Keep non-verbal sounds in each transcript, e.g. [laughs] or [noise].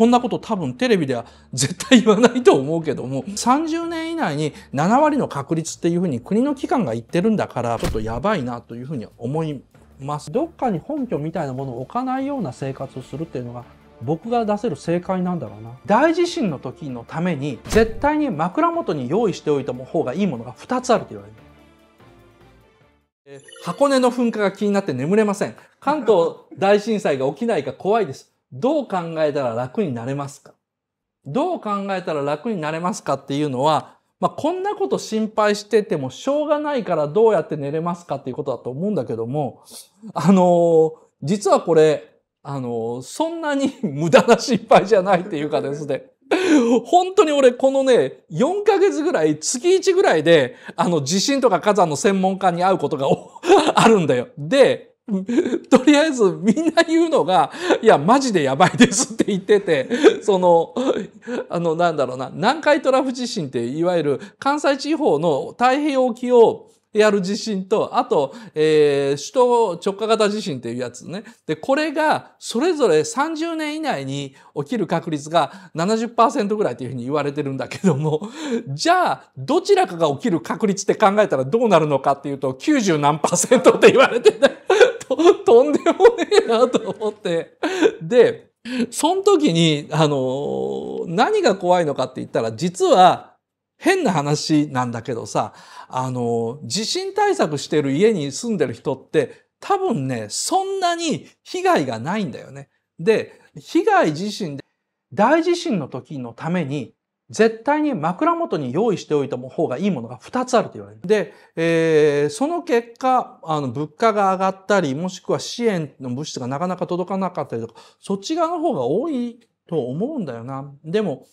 こんなこと多分テレビでは絶対言わないと思うけども、30年以内に7割の確率っていうふうに国の機関が言ってるんだから、ちょっとやばいなというふうに思います。どっかに本拠みたいなものを置かないような生活をするっていうのが、僕が出せる正解なんだろうな大地震の時のために絶対に枕元に用意しておいた方がいいものが2つあると言われる箱根の噴火が気になって眠れません関東大震災が起きないか怖いですどう考えたら楽になれますかどう考えたら楽になれますかっていうのは、まあ、こんなこと心配しててもしょうがないからどうやって寝れますかっていうことだと思うんだけども、あのー、実はこれ、あのー、そんなに無駄な心配じゃないっていうかですね。本当に俺このね、4ヶ月ぐらい、月1ぐらいで、あの、地震とか火山の専門家に会うことが [laughs] あるんだよ。で、[laughs] とりあえずみんな言うのが、いや、マジでやばいですって言ってて、[laughs] その、あの、なんだろうな、南海トラフ地震って、いわゆる関西地方の太平洋沖をやる地震と、あと、えー、首都直下型地震っていうやつね。で、これが、それぞれ30年以内に起きる確率が70%ぐらいというふうに言われてるんだけども、[laughs] じゃあ、どちらかが起きる確率って考えたらどうなるのかっていうと、90何って言われてたやばなと思って。で、その時に、あの、何が怖いのかって言ったら、実は、変な話なんだけどさ、あの、地震対策してる家に住んでる人って、多分ね、そんなに被害がないんだよね。で、被害自身で、大地震の時のために絶対に枕元に用意しておいた方がいいものが2つあると言われる。で、えー、その結果、あの、物価が上がったり、もしくは支援の物質がなかなか届かなかったりとか、そっち側の方が多いと思うんだよな。でも、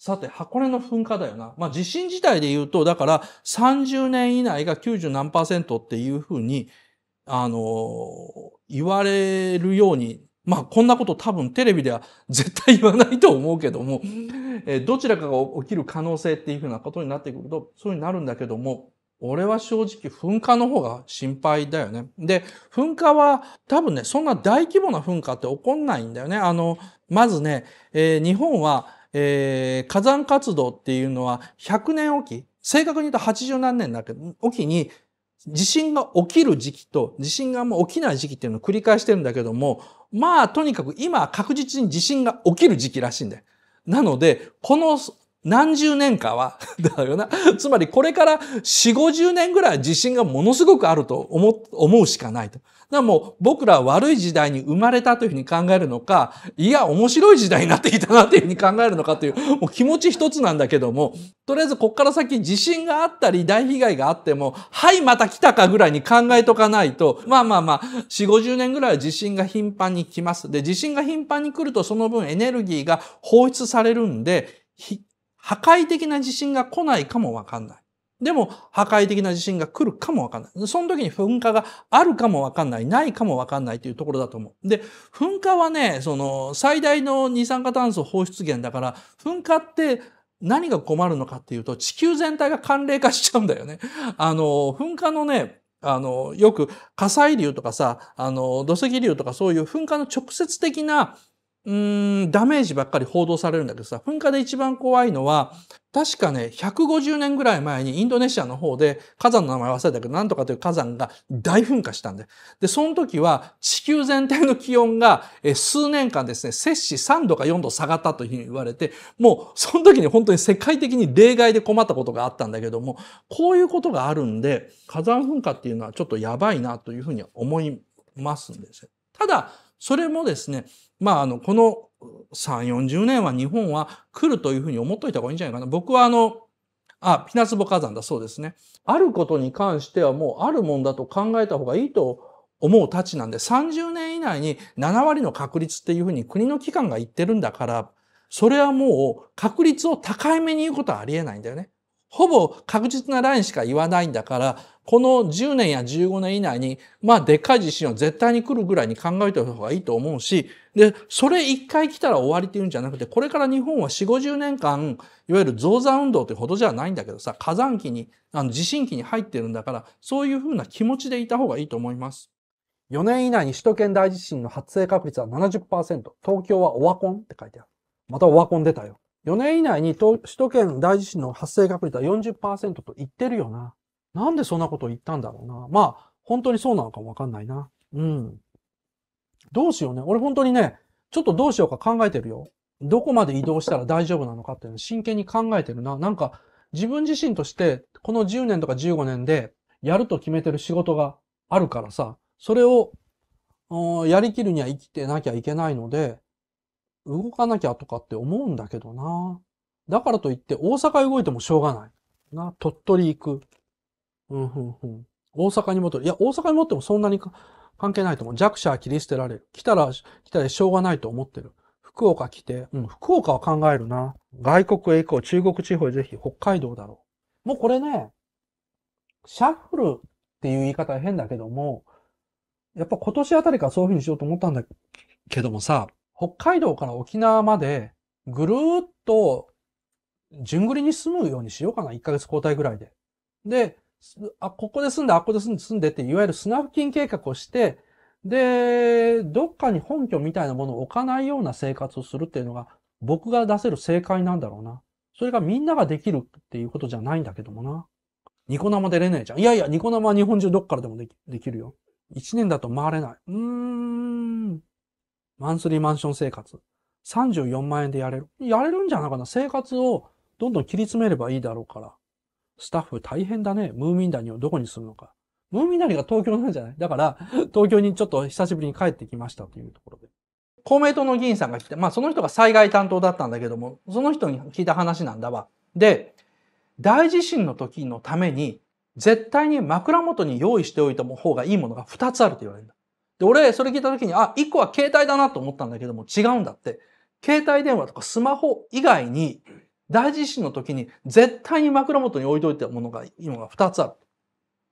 さて、箱根の噴火だよな。まあ、地震自体で言うと、だから30年以内が90何パーセントっていうふうに、あのー、言われるようにまあこんなこと多分テレビでは絶対言わないと思うけども、えどちらかが起きる可能性っていうふうなことになってくると、そうになるんだけども、俺は正直噴火の方が心配だよね。で、噴火は多分ね、そんな大規模な噴火って起こんないんだよね。あの、まずね、えー、日本は、えー、火山活動っていうのは100年おき、正確に言うと80何年だけど、おきに地震が起きる時期と地震がもう起きない時期っていうのを繰り返してるんだけども、まあとにかく今確実に地震が起きる時期らしいんだよ。なので、この何十年かは、[laughs] だよな。つまりこれから四五十年ぐらい自信がものすごくあると思うしかないと。なもう僕ら悪い時代に生まれたというふうに考えるのか、いや、面白い時代になってきたなというふうに考えるのかという、もう気持ち一つなんだけども、とりあえずこっから先地震があったり大被害があっても、はい、また来たかぐらいに考えとかないと、まあまあまあ、4、50年ぐらいは地震が頻繁に来ます。で、地震が頻繁に来るとその分エネルギーが放出されるんで、破壊的な地震が来ないかもわかんない。でも破壊的な地震が来るかもわかんない。その時に噴火があるかもわかんない、ないかもわかんないというところだと思う。で、噴火はね、その最大の二酸化炭素放出源だから、噴火って何が困るのかっていうと、地球全体が寒冷化しちゃうんだよね。あの、噴火のね、あの、よく火砕流とかさ、あの、土石流とかそういう噴火の直接的なうーん、ダメージばっかり報道されるんだけどさ、噴火で一番怖いのは、確かね、150年ぐらい前にインドネシアの方で火山の名前忘れたけど、なんとかという火山が大噴火したんで。で、その時は地球全体の気温が数年間ですね、摂氏3度か4度下がったというふうに言われて、もうその時に本当に世界的に例外で困ったことがあったんだけども、こういうことがあるんで、火山噴火っていうのはちょっとやばいなというふうに思いますんですよ。ただ、それもですね、まあ、あの、この3、40年は日本は来るというふうに思っといた方がいいんじゃないかな。僕はあの、あ、ピナツボ火山だそうですね。あることに関してはもうあるもんだと考えた方がいいと思うたちなんで、30年以内に7割の確率っていうふうに国の機関が言ってるんだから、それはもう確率を高めに言うことはありえないんだよね。ほぼ確実なラインしか言わないんだから、この10年や15年以内に、まあ、でっかい地震は絶対に来るぐらいに考えておいた方がいいと思うし、で、それ一回来たら終わりっていうんじゃなくて、これから日本は4、50年間、いわゆる増産運動ってほどじゃないんだけどさ、火山期に、あの、地震期に入ってるんだから、そういうふうな気持ちでいた方がいいと思います。4年以内に首都圏大地震の発生確率は70%、東京はオワコンって書いてある。またオワコン出たよ。4年以内に首都圏大地震の発生確率は40%と言ってるよな。なんでそんなこと言ったんだろうな。まあ、本当にそうなのかもわかんないな。うん。どうしようね。俺本当にね、ちょっとどうしようか考えてるよ。どこまで移動したら大丈夫なのかっていうのを真剣に考えてるな。なんか、自分自身として、この10年とか15年で、やると決めてる仕事があるからさ、それを、やりきるには生きてなきゃいけないので、動かなきゃとかって思うんだけどな。だからといって大阪動いてもしょうがない。な、鳥取行く。うん、ふんふん。大阪に戻る。いや、大阪に戻ってもそんなに関係ないと思う。弱者は切り捨てられる。来たら、来たらしょうがないと思ってる。福岡来て、うん、福岡は考えるな。外国へ行こう。中国地方へぜひ、北海道だろう。もうこれね、シャッフルっていう言い方は変だけども、やっぱ今年あたりからそういうふうにしようと思ったんだけどもさ、北海道から沖縄までぐるーっと順繰りに住むようにしようかな。1ヶ月交代ぐらいで。で、あ、ここで住んで、あ、ここで住んで、住んでって、いわゆるスナフキン計画をして、で、どっかに本拠みたいなものを置かないような生活をするっていうのが、僕が出せる正解なんだろうな。それがみんなができるっていうことじゃないんだけどもな。ニコ生出れねえじゃん。いやいや、ニコ生は日本中どっからでもできできるよ。一年だと回れない。うーん。マンスリーマンション生活。34万円でやれる。やれるんじゃないかな。生活をどんどん切り詰めればいいだろうから。スタッフ大変だね。ムーミン谷をどこに住むのか。ムーミン谷が東京なんじゃないだから、東京にちょっと久しぶりに帰ってきましたというところで。公明党の議員さんが来て、まあその人が災害担当だったんだけども、その人に聞いた話なんだわ。で、大地震の時のために、絶対に枕元に用意しておいた方がいいものが2つあると言われるんだ。で、俺、それ聞いた時に、あ、一個は携帯だなと思ったんだけども、違うんだって。携帯電話とかスマホ以外に、大地震の時に絶対に枕元に置いといたものが、今が二つある。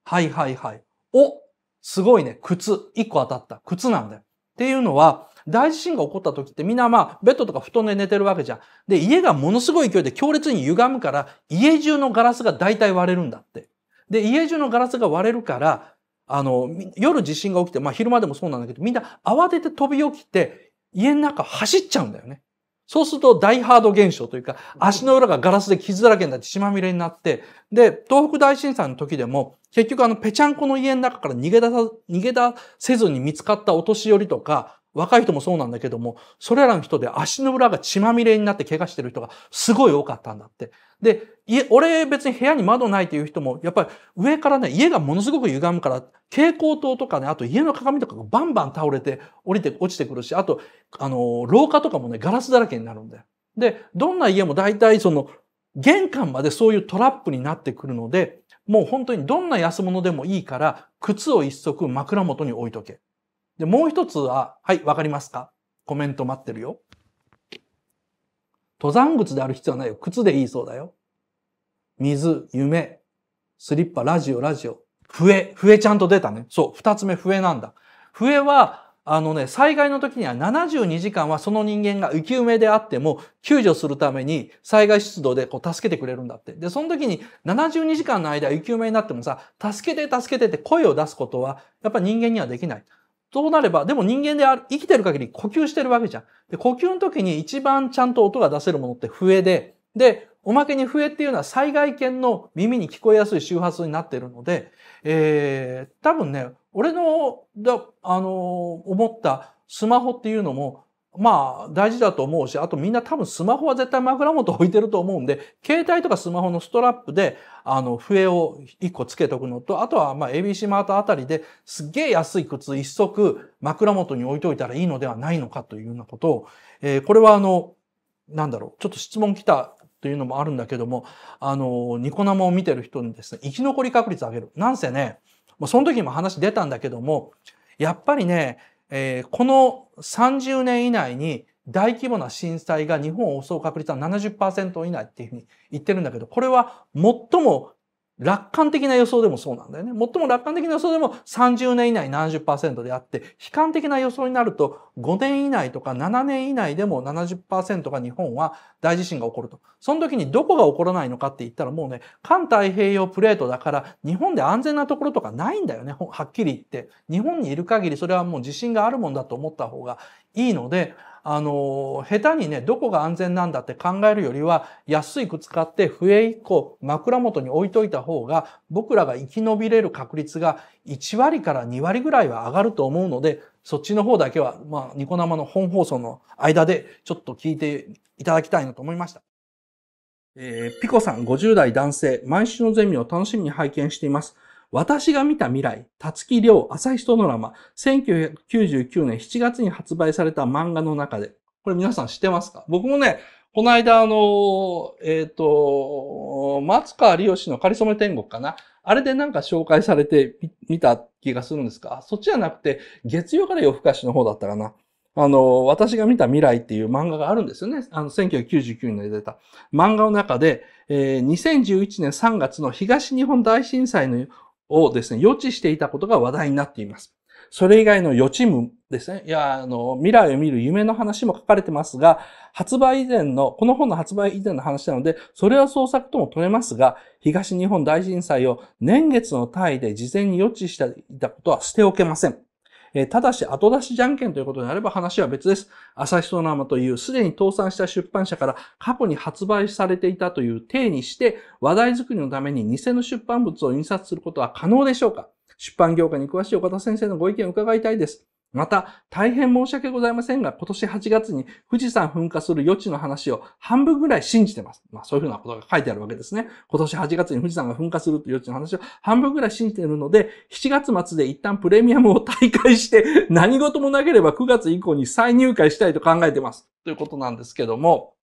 はいはいはい。おすごいね。靴。一個当たった。靴なんだよ。っていうのは、大地震が起こった時ってみんなまあ、ベッドとか布団で寝てるわけじゃん。で、家がものすごい勢いで強烈に歪むから、家中のガラスが大体割れるんだって。で、家中のガラスが割れるから、あの、夜地震が起きて、まあ昼間でもそうなんだけど、みんな慌てて飛び起きて、家の中走っちゃうんだよね。そうすると大ハード現象というか、足の裏がガラスで傷だらけになって血まみれになって、で、東北大震災の時でも、結局あの、ぺちゃんこの家の中から逃げ出さ、逃げ出せずに見つかったお年寄りとか、若い人もそうなんだけども、それらの人で足の裏が血まみれになって怪我してる人がすごい多かったんだって。で、家、俺別に部屋に窓ないという人も、やっぱり上からね、家がものすごく歪むから、蛍光灯とかね、あと家の鏡とかがバンバン倒れて、降りて、落ちてくるし、あと、あの、廊下とかもね、ガラスだらけになるんだよ。で、どんな家も大体その、玄関までそういうトラップになってくるので、もう本当にどんな安物でもいいから、靴を一足枕元に置いとけ。で、もう一つは、はい、わかりますかコメント待ってるよ。登山靴である必要はないよ。靴でいいそうだよ。水、夢、スリッパ、ラジオ、ラジオ。笛、笛ちゃんと出たね。そう、二つ目笛なんだ。笛は、あのね、災害の時には72時間はその人間が生き埋めであっても救助するために災害出動でこう助けてくれるんだって。で、その時に72時間の間生き埋めになってもさ、助けて助けてって声を出すことはやっぱ人間にはできない。そうなれば、でも人間である、生きてる限り呼吸してるわけじゃん。で、呼吸の時に一番ちゃんと音が出せるものって笛で、で、おまけに笛っていうのは災害犬の耳に聞こえやすい周波数になってるので、えー、多分ね、俺の、だ、あのー、思ったスマホっていうのも、まあ大事だと思うし、あとみんな多分スマホは絶対枕元置いてると思うんで、携帯とかスマホのストラップで、あの、笛を1個つけとくのと、あとはまあ ABC マートあたりですげえ安い靴1足枕元に置いといたらいいのではないのかというようなことを、えー、これはあの、なんだろう、ちょっと質問来たというのもあるんだけども、あの、ニコ生を見てる人にですね、生き残り確率上げる。なんせね、もうその時も話出たんだけども、やっぱりね、えー、この30年以内に大規模な震災が日本を襲う確率は70%以内っていうふうに言ってるんだけど、これは最も楽観的な予想でもそうなんだよね。最も楽観的な予想でも30年以内70%であって、悲観的な予想になると5年以内とか7年以内でも70%が日本は大地震が起こると。その時にどこが起こらないのかって言ったらもうね、環太平洋プレートだから日本で安全なところとかないんだよね。はっきり言って。日本にいる限りそれはもう地震があるもんだと思った方がいいので、あの、下手にね、どこが安全なんだって考えるよりは、安い靴買って笛1個枕元に置いといた方が、僕らが生き延びれる確率が1割から2割ぐらいは上がると思うので、そっちの方だけは、まあ、ニコ生の本放送の間でちょっと聞いていただきたいなと思いました。えー、ピコさん、50代男性、毎週のゼミを楽しみに拝見しています。私が見た未来、たつきりょう、朝日とのラマ、1999年7月に発売された漫画の中で、これ皆さん知ってますか僕もね、この間、あの、えっ、ー、と、松川有吉のカリソめ天国かな。あれでなんか紹介されてみた気がするんですかそっちじゃなくて、月曜から夜更かしの方だったかな。あの、私が見た未来っていう漫画があるんですよね。あの、1999年に出た。漫画の中で、えー、2011年3月の東日本大震災のをですね、予知していたことが話題になっています。それ以外の予知夢ですね。いや、あの、未来を見る夢の話も書かれてますが、発売以前の、この本の発売以前の話なので、それは創作とも取れますが、東日本大震災を年月の単位で事前に予知していたことはしておけません。えー、ただし後出しじゃんけんということになれば話は別です。朝日ソナマというすでに倒産した出版社から過去に発売されていたという体にして話題作りのために偽の出版物を印刷することは可能でしょうか出版業界に詳しい岡田先生のご意見を伺いたいです。また、大変申し訳ございませんが、今年8月に富士山噴火する余地の話を半分ぐらい信じてます。まあそういうふうなことが書いてあるわけですね。今年8月に富士山が噴火するという余地の話を半分ぐらい信じているので、7月末で一旦プレミアムを退会して、[laughs] 何事もなければ9月以降に再入会したいと考えてます。ということなんですけども、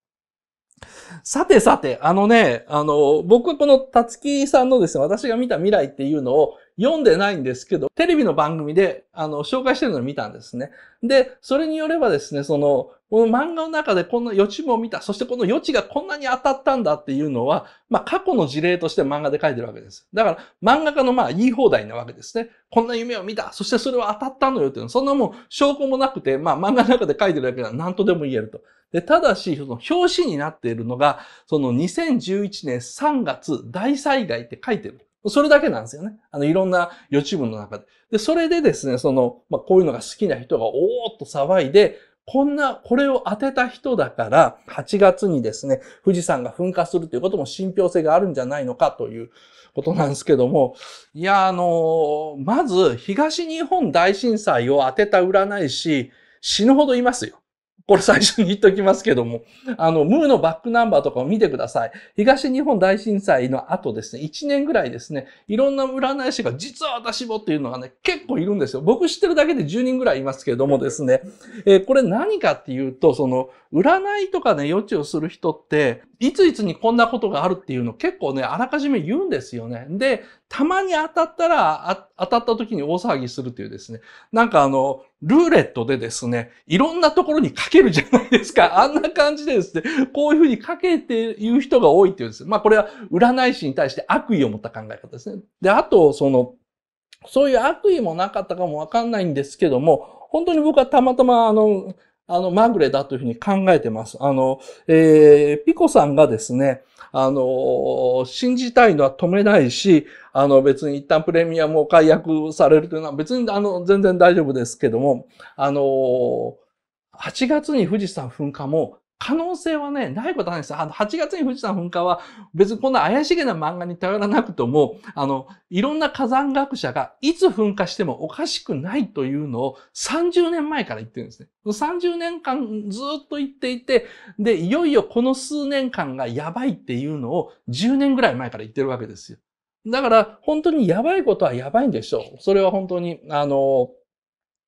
さてさて、あのね、あの、僕はこのたつきさんのですね、私が見た未来っていうのを、読んでないんですけど、テレビの番組で、あの、紹介してるのを見たんですね。で、それによればですね、その、この漫画の中でこんな予知も見た、そしてこの予知がこんなに当たったんだっていうのは、まあ、過去の事例として漫画で書いてるわけです。だから、漫画家のまあ、言い放題なわけですね。こんな夢を見た、そしてそれは当たったのよっていうの、そんなもう証拠もなくて、まあ、漫画の中で書いてるだけなら何とでも言えると。で、ただし、その表紙になっているのが、その2011年3月大災害って書いてる。それだけなんですよね。あの、いろんな予知文の中で。で、それでですね、その、まあ、こういうのが好きな人がおーっと騒いで、こんな、これを当てた人だから、8月にですね、富士山が噴火するということも信憑性があるんじゃないのかということなんですけども、いや、あの、まず、東日本大震災を当てた占い師、死ぬほどいますよ。これ最初に言っときますけども、あの、ムーのバックナンバーとかを見てください。東日本大震災の後ですね、1年ぐらいですね、いろんな占い師が実は私もっていうのがね、結構いるんですよ。僕知ってるだけで10人ぐらいいますけどもですね、えー、これ何かっていうと、その、占いとかね、予知をする人って、いついつにこんなことがあるっていうの結構ね、あらかじめ言うんですよね。で、たまに当たったら、当たった時に大騒ぎするというですね、なんかあの、ルーレットでですね、いろんなところにかけるじゃないですか。[laughs] あんな感じでですね、こういうふうにかけて言う人が多いっていうんです、まあこれは占い師に対して悪意を持った考え方ですね。で、あと、その、そういう悪意もなかったかもわかんないんですけども、本当に僕はたまたまあの、あの、まぐれだというふうに考えてます。あの、えー、ピコさんがですね、あの、信じたいのは止めないし、あの別に一旦プレミアムを解約されるというのは別にあの全然大丈夫ですけども、あの、8月に富士山噴火も可能性はね、ないことはないです。あの、8月に富士山噴火は、別にこんな怪しげな漫画に頼らなくとも、あの、いろんな火山学者がいつ噴火してもおかしくないというのを30年前から言ってるんですね。30年間ずっと言っていて、で、いよいよこの数年間がやばいっていうのを10年ぐらい前から言ってるわけですよ。だから、本当にやばいことはやばいんでしょう。それは本当に、あの、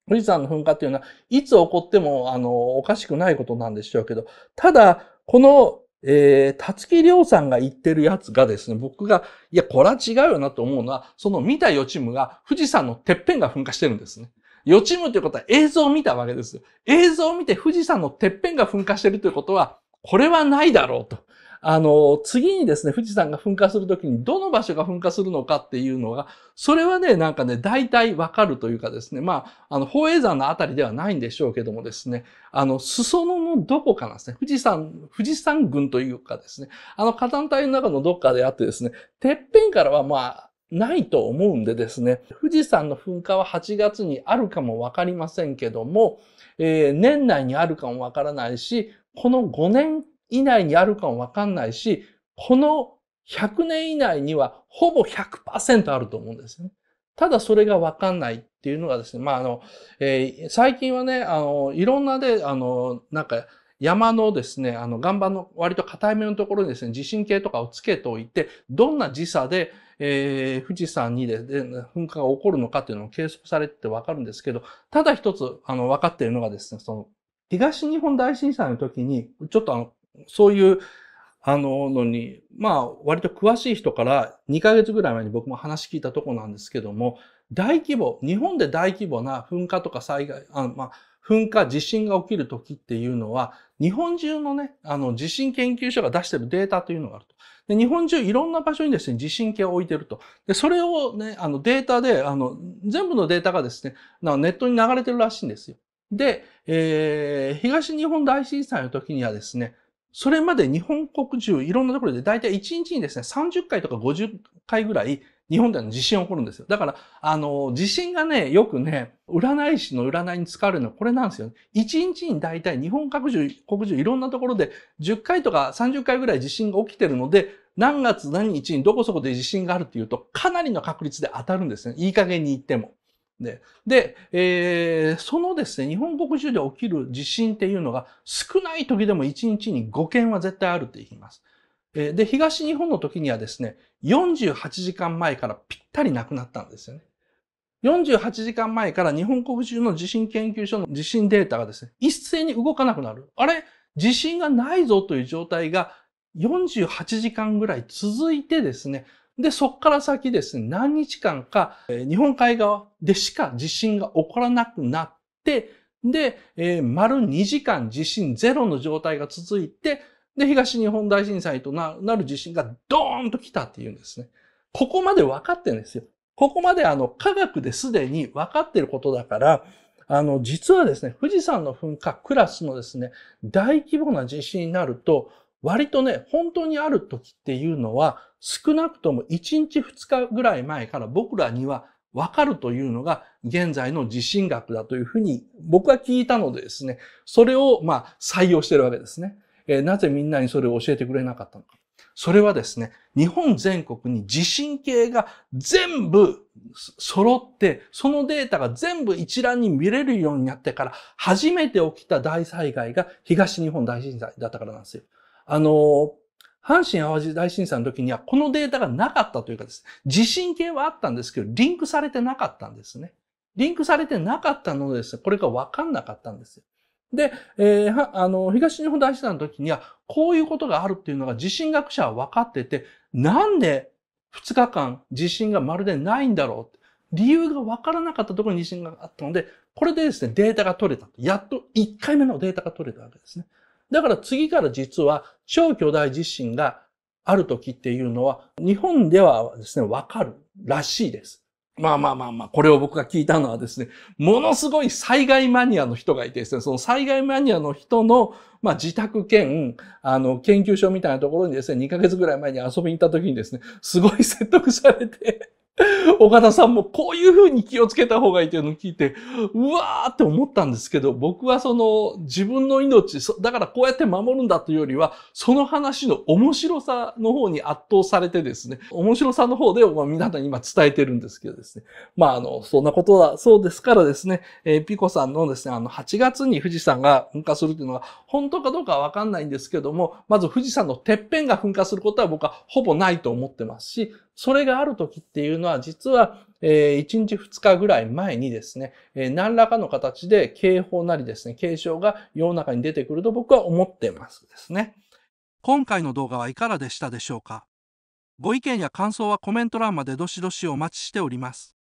富士山の噴火っていうのは、いつ起こっても、あの、おかしくないことなんでしょうけど、ただ、この、えー、たつきりょうさんが言ってるやつがですね、僕が、いや、これは違うよなと思うのは、その見た予知夢が富士山のてっぺんが噴火してるんですね。予知夢ということは映像を見たわけです。映像を見て富士山のてっぺんが噴火してるということは、これはないだろうと。あの、次にですね、富士山が噴火するときにどの場所が噴火するのかっていうのが、それはね、なんかね、大体わかるというかですね、まあ、あの、宝永山のあたりではないんでしょうけどもですね、あの、裾野のどこかなんですね、富士山、富士山群というかですね、あの火山帯の中のどっかであってですね、てっぺんからはまあ、ないと思うんでですね、富士山の噴火は8月にあるかもわかりませんけども、えー、年内にあるかもわからないし、この5年以内にあるかもわかんないし、この100年以内にはほぼ100%あると思うんですね。ただそれがわかんないっていうのがですね、まあ、あの、えー、最近はね、あの、いろんなで、あの、なんか、山のですね、あの、岩盤の割と硬い目のところにですね、地震計とかをつけておいて、どんな時差で、えー、富士山にで、噴火が起こるのかっていうのを計測されてわかるんですけど、ただ一つ、あの、分かっているのがですね、その、東日本大震災の時に、ちょっとあの、そういう、あの、のに、まあ、割と詳しい人から2ヶ月ぐらい前に僕も話聞いたとこなんですけども、大規模、日本で大規模な噴火とか災害、あまあ、噴火、地震が起きる時っていうのは、日本中のね、あの、地震研究所が出してるデータというのがあると。で、日本中いろんな場所にですね、地震計を置いてると。で、それをね、あの、データで、あの、全部のデータがですね、ネットに流れてるらしいんですよ。で、えー、東日本大震災の時にはですね、それまで日本国中、いろんなところで大体1日にですね、30回とか50回ぐらい、日本での地震起こるんですよ。だから、あの、地震がね、よくね、占い師の占いに使われるのはこれなんですよ、ね。1日に大体日本各中、国中いろんなところで10回とか30回ぐらい地震が起きてるので、何月何日にどこそこで地震があるっていうと、かなりの確率で当たるんですね。いい加減に言っても。で、で、えー、そのですね、日本国中で起きる地震っていうのが少ない時でも1日に5件は絶対あるって言います。で、東日本の時にはですね、48時間前からぴったりなくなったんですよね。48時間前から日本国中の地震研究所の地震データがですね、一斉に動かなくなる。あれ地震がないぞという状態が48時間ぐらい続いてですね、で、そこから先ですね、何日間か、日本海側でしか地震が起こらなくなって、で、えー、丸2時間地震ゼロの状態が続いて、で、東日本大震災となる地震がドーンと来たっていうんですね。ここまで分かってるんですよ。ここまであの科学ですでに分かってることだから、あの、実はですね、富士山の噴火クラスのですね、大規模な地震になると、割とね、本当にある時っていうのは、少なくとも1日2日ぐらい前から僕らにはわかるというのが現在の地震学だというふうに僕は聞いたのでですね、それをまあ採用してるわけですね。なぜみんなにそれを教えてくれなかったのか。それはですね、日本全国に地震計が全部揃って、そのデータが全部一覧に見れるようになってから、初めて起きた大災害が東日本大震災だったからなんですよ。あのー阪神淡路大震災の時にはこのデータがなかったというかです。地震計はあったんですけど、リンクされてなかったんですね。リンクされてなかったのでですね、これがわかんなかったんですよ。で、えー、あの、東日本大震災の時には、こういうことがあるっていうのが地震学者は分かってて、なんで2日間地震がまるでないんだろう。理由が分からなかったところに地震があったので、これでですね、データが取れた。やっと1回目のデータが取れたわけですね。だから次から実は超巨大地震がある時っていうのは、日本ではですね、わかるらしいです。まあまあまあまあ、これを僕が聞いたのはですね、ものすごい災害マニアの人がいてですね、その災害マニアの人の、まあ自宅兼、あの、研究所みたいなところにですね、2ヶ月ぐらい前に遊びに行った時にですね、すごい説得されて [laughs] 岡田さんもこういうふうに気をつけた方がいいというのを聞いて、うわーって思ったんですけど、僕はその自分の命、だからこうやって守るんだというよりは、その話の面白さの方に圧倒されてですね、面白さの方で、皆さんに今伝えてるんですけどですね。まあ、あの、そんなことだそうですからですね、えー、ピコさんのですね、あの、8月に富士山が噴火するというのは、本当かどうかはわかんないんですけども、まず富士山のてっぺんが噴火することは僕はほぼないと思ってますし、それがある時っていうのは、実は、えー、1日2日ぐらい前にですね、えー、何らかの形で警報なりですね、警鐘が世の中に出てくると僕は思ってますですね。今回の動画はいかがでしたでしょうかご意見や感想はコメント欄までどしどしお待ちしております。